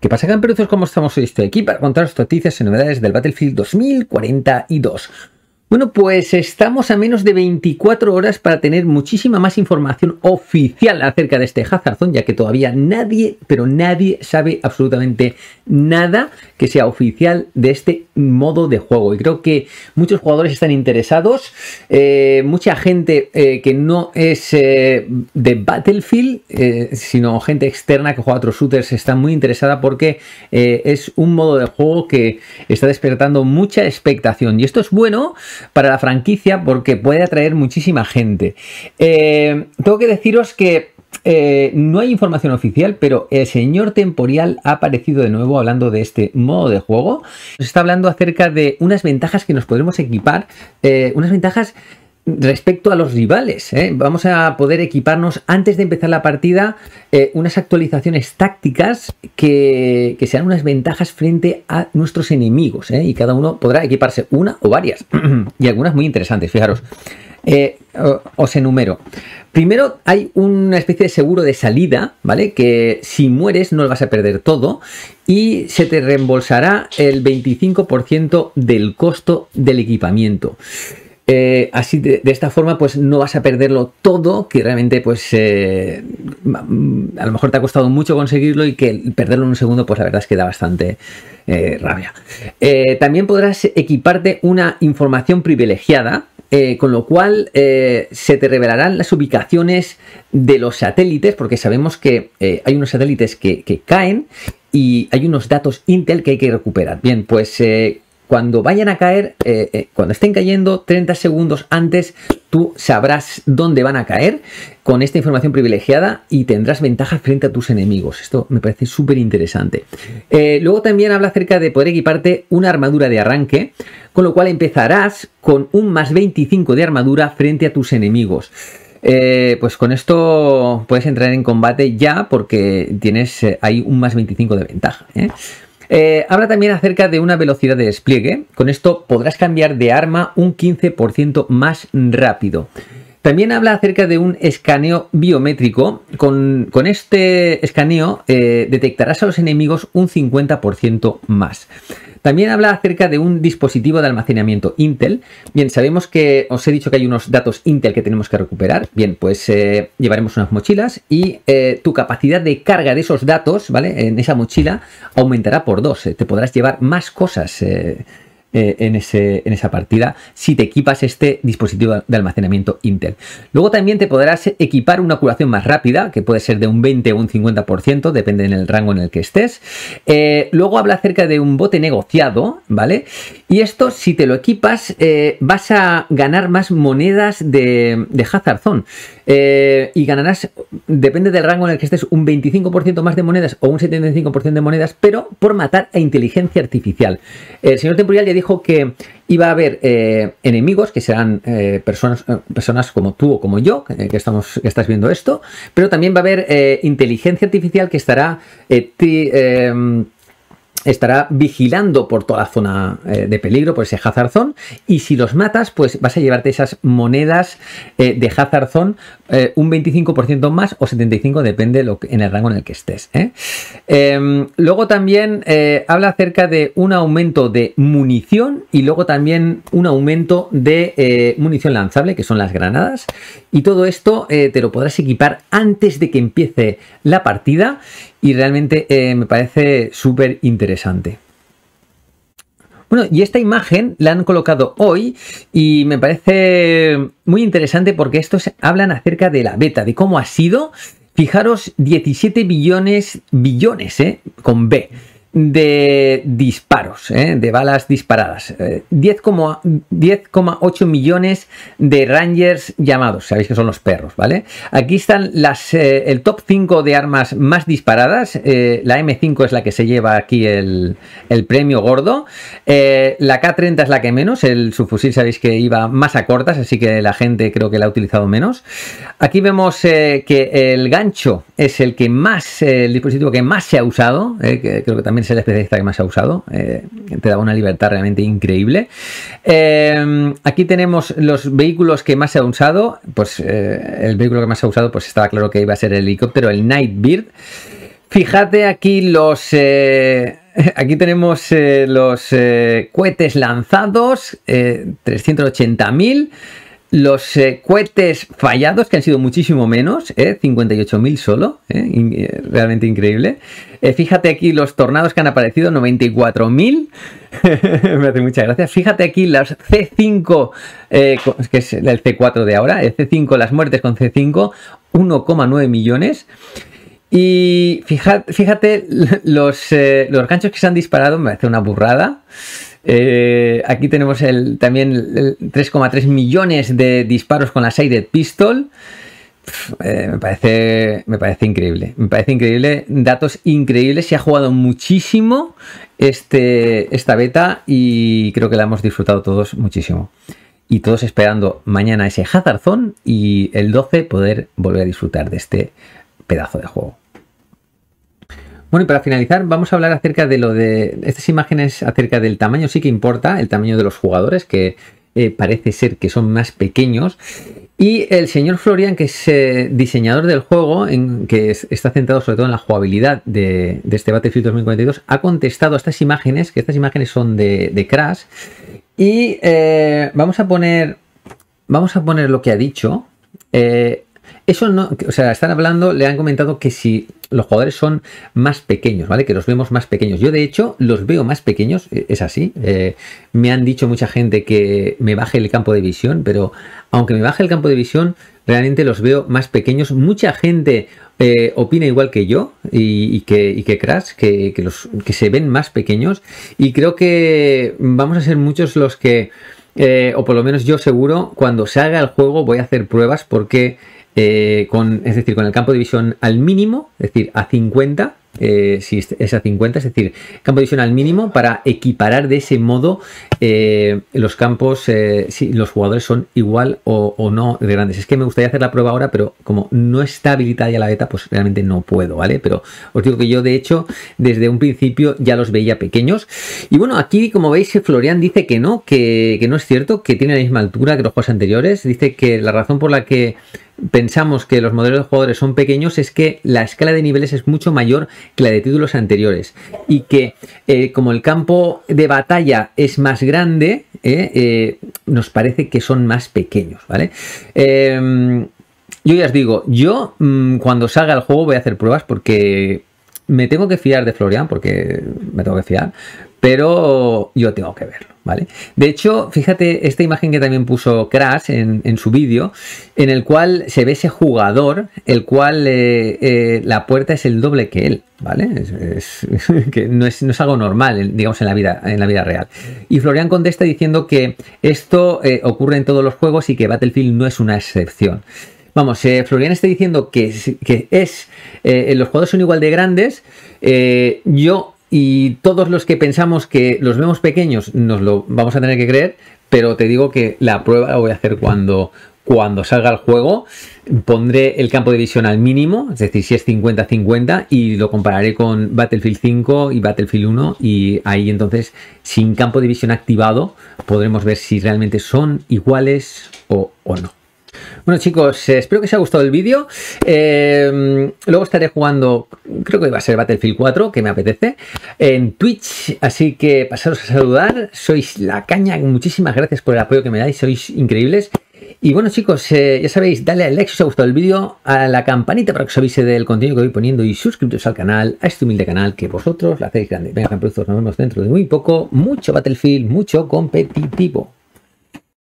¿Qué pasa, camperuzos? ¿Cómo estamos hoy? Estoy aquí para contaros noticias y novedades del Battlefield 2042. Bueno, pues estamos a menos de 24 horas para tener muchísima más información oficial acerca de este Hazard ya que todavía nadie, pero nadie sabe absolutamente nada que sea oficial de este modo de juego. Y creo que muchos jugadores están interesados. Eh, mucha gente eh, que no es eh, de Battlefield, sino gente externa que juega otros shooters, está muy interesada porque es un modo de juego que está despertando mucha expectación. Y esto es bueno para la franquicia porque puede atraer muchísima gente. tengo que deciros que eh, no hay información oficial, pero el señor temporal ha aparecido de nuevo hablando de este modo de juego. Nos está hablando acerca de unas ventajas que nos podremos equipar, eh, unas ventajas respecto a los rivales. ¿eh? Vamos a poder equiparnos antes de empezar la partida unas actualizaciones tácticas que, sean unas ventajas frente a nuestros enemigos. Y cada uno podrá equiparse una o varias. y algunas muy interesantes, fijaros. Eh, os enumero. Primero hay una especie de seguro de salida, ¿vale? Que si mueres no vas a perder todo y se te reembolsará el 25% del costo del equipamiento. Eh, así de, esta forma, pues no vas a perderlo todo, que realmente, pues eh, mm, a lo mejor te ha costado mucho conseguirlo y que perderlo en un segundo, pues la verdad es que da bastante eh, rabia. también podrás equiparte una información privilegiada. con lo cual se te revelarán las ubicaciones de los satélites, porque sabemos que hay unos satélites que, caen y hay unos datos Intel que hay que recuperar. Bien, pues cuando vayan a caer, eh, eh, cuando estén cayendo 30 segundos antes, tú sabrás dónde van a caer con esta información privilegiada y tendrás ventaja frente a tus enemigos. Esto me parece súper interesante. Eh, luego también habla acerca de poder equiparte una armadura de arranque, con lo cual empezarás con un más 25 de armadura frente a tus enemigos. pues con esto puedes entrar en combate ya porque tienes ahí un más 25 de ventaja. ¿eh? Eh, habla también acerca de una velocidad de despliegue. Con esto podrás cambiar de arma un 15% más rápido. También habla acerca de un escaneo biométrico. Con, este escaneo eh, detectarás a los enemigos un 50% más. También habla acerca de un dispositivo de almacenamiento Intel. Bien, sabemos que os he dicho que hay unos datos Intel que tenemos que recuperar. Bien, pues eh, llevaremos unas mochilas y eh, tu capacidad de carga de esos datos, ¿vale? En esa mochila aumentará por dos. te podrás llevar más cosas. Eh, en, esa partida si te equipas este dispositivo de almacenamiento Intel. Luego también te podrás equipar una curación más rápida, que puede ser de un 20 o un 50%, depende del rango en el que estés. Eh, luego habla acerca de un bote negociado, ¿vale? Y esto, si te lo equipas, eh, vas a ganar más monedas de, de Hazard Zone. y ganarás, depende del rango en el que estés, un 25% más de monedas o un 75% de monedas, pero por matar a inteligencia artificial. El señor temporal ya dijo que iba a haber eh, enemigos, que serán eh, personas, eh, personas como tú o como yo, que, estamos, estás viendo esto, pero también va a haber inteligencia artificial que estará... Em, estará vigilando por toda la zona eh, de peligro, por ese Hazard y si los matas, pues vas a llevarte esas monedas eh, de Hazard eh, un 25% más o 75%, depende lo en el rango en el que estés. Em, luego también habla acerca de un aumento de munición y luego también un aumento de munición lanzable, que son las granadas, y todo esto te lo podrás equipar antes de que empiece la partida y realmente eh, me parece súper interesante. Bueno, y esta imagen la han colocado hoy y me parece muy interesante porque estos hablan acerca de la beta, de cómo ha sido. Fijaros, 17 billones, billones, ¿eh? Con B de disparos, ¿eh? de balas disparadas. 10,8 eh, millones de Rangers llamados, sabéis que son los perros, ¿vale? Aquí están las, eh, el top 5 de armas más disparadas. la M5 es la que se lleva aquí el, premio gordo. la K30 es la que menos, el subfusil sabéis que iba más a cortas, así que la gente creo que la ha utilizado menos. Aquí vemos que el gancho es el que más, el dispositivo que más se ha usado, creo que también es el especialista que más ha usado. Eh, te da una libertad realmente increíble. Eh, aquí tenemos los vehículos que más se ha usado. Pues eh, el vehículo que más se ha usado, pues estaba claro que iba a ser el helicóptero, el Nightbird. Fíjate aquí los... Aquí tenemos los cohetes lanzados, 380.000. Los eh, cohetes fallados, que han sido muchísimo menos, eh, 58.000 solo, ¿eh? Eh, realmente increíble. fíjate aquí los tornados que han aparecido, 94.000, me hace mucha gracia. Fíjate aquí las C5, que es el C4 de ahora, C5, las muertes con C5, 1,9 millones. Y fíjate, fíjate los, los ganchos que se han disparado, me hace una burrada. Eh, aquí tenemos el, también 3,3 millones de disparos con la Sided Pistol. Eh, me, parece, me parece increíble. Me parece increíble. Datos increíbles. Se ha jugado muchísimo este, esta beta y creo que la hemos disfrutado todos muchísimo. Y todos esperando mañana ese Hazard y el 12 poder volver a disfrutar de este pedazo de juego. Bueno, y para finalizar, vamos a hablar acerca de lo de estas imágenes, acerca del tamaño, sí que importa, el tamaño de los jugadores, que eh, parece ser que son más pequeños. Y el señor Florian, que es eh, diseñador del juego, en, que está centrado sobre todo en la jugabilidad de, este Battlefield 2042, ha contestado a estas imágenes, que estas imágenes son de, Crash. Y eh, vamos a poner. Vamos a poner lo que ha dicho. Eso no, o sea, están hablando, le han comentado que si los jugadores son más pequeños, ¿vale? Que los vemos más pequeños. Yo de hecho los veo más pequeños, e, es así. Eh, me han dicho mucha gente que me baje el campo de visión, pero aunque me baje el campo de visión, realmente los veo más pequeños. Mucha gente eh, opina igual que yo y, que, y que, Crash, que, los, que se ven más pequeños. Y creo que vamos a ser muchos los que, eh, o por lo menos yo seguro, cuando se haga el juego voy a hacer pruebas porque... Eh, con, es decir, con el campo de visión al mínimo, es decir, a 50, eh, si es a 50, es decir, campo de visión al mínimo para equiparar de ese modo eh, los campos, si los jugadores son igual o, no de grandes. Es que me gustaría hacer la prueba ahora, pero como no está habilitada ya la beta, pues realmente no puedo, ¿vale? Pero os digo que yo, de hecho, desde un principio ya los veía pequeños. Y bueno, aquí, como veis, Florian dice que no, que, que no es cierto, que tiene la misma altura que los juegos anteriores. Dice que la razón por la que pensamos que los modelos de jugadores son pequeños es que la escala de niveles es mucho mayor que la de títulos anteriores y que eh, como el campo de batalla es más grande, eh, eh, nos parece que son más pequeños, ¿vale? yo ya os digo, yo mm, cuando salga el juego voy a hacer pruebas porque me tengo que fiar de Florian, porque me tengo que fiar, pero yo tengo que verlo. De hecho, fíjate esta imagen que también puso Crash en, su vídeo, en el cual se ve ese jugador, el cual eh, eh, la puerta es el doble que él, ¿vale? que no, es, algo normal, digamos, en la, vida, en la vida real. Y Florian contesta diciendo que esto eh, ocurre en todos los juegos y que Battlefield no es una excepción. Vamos, Florian está diciendo que, que es. los juegos son igual de grandes. yo y todos los que pensamos que los vemos pequeños nos lo vamos a tener que creer, pero te digo que la prueba la voy a hacer cuando, cuando salga el juego. Pondré el campo de visión al mínimo, es decir, si es 50-50, y lo compararé con Battlefield 5 y Battlefield 1. Y ahí entonces, sin campo de visión activado, podremos ver si realmente son iguales o no. Bueno chicos, eh, espero que os haya gustado el vídeo. Eh, luego estaré jugando, creo que va a ser Battlefield 4, que me apetece, en Twitch. Así que pasaros a saludar. Sois la caña. Muchísimas gracias por el apoyo que me dais. Sois increíbles. Y bueno chicos, eh, ya sabéis, dale al like si os ha gustado el vídeo, a la campanita para que os avise del contenido que voy poniendo y suscribiros al canal, a este humilde canal que vosotros la hacéis grande. Venga, productos, nos vemos dentro de muy poco. Mucho Battlefield, mucho competitivo.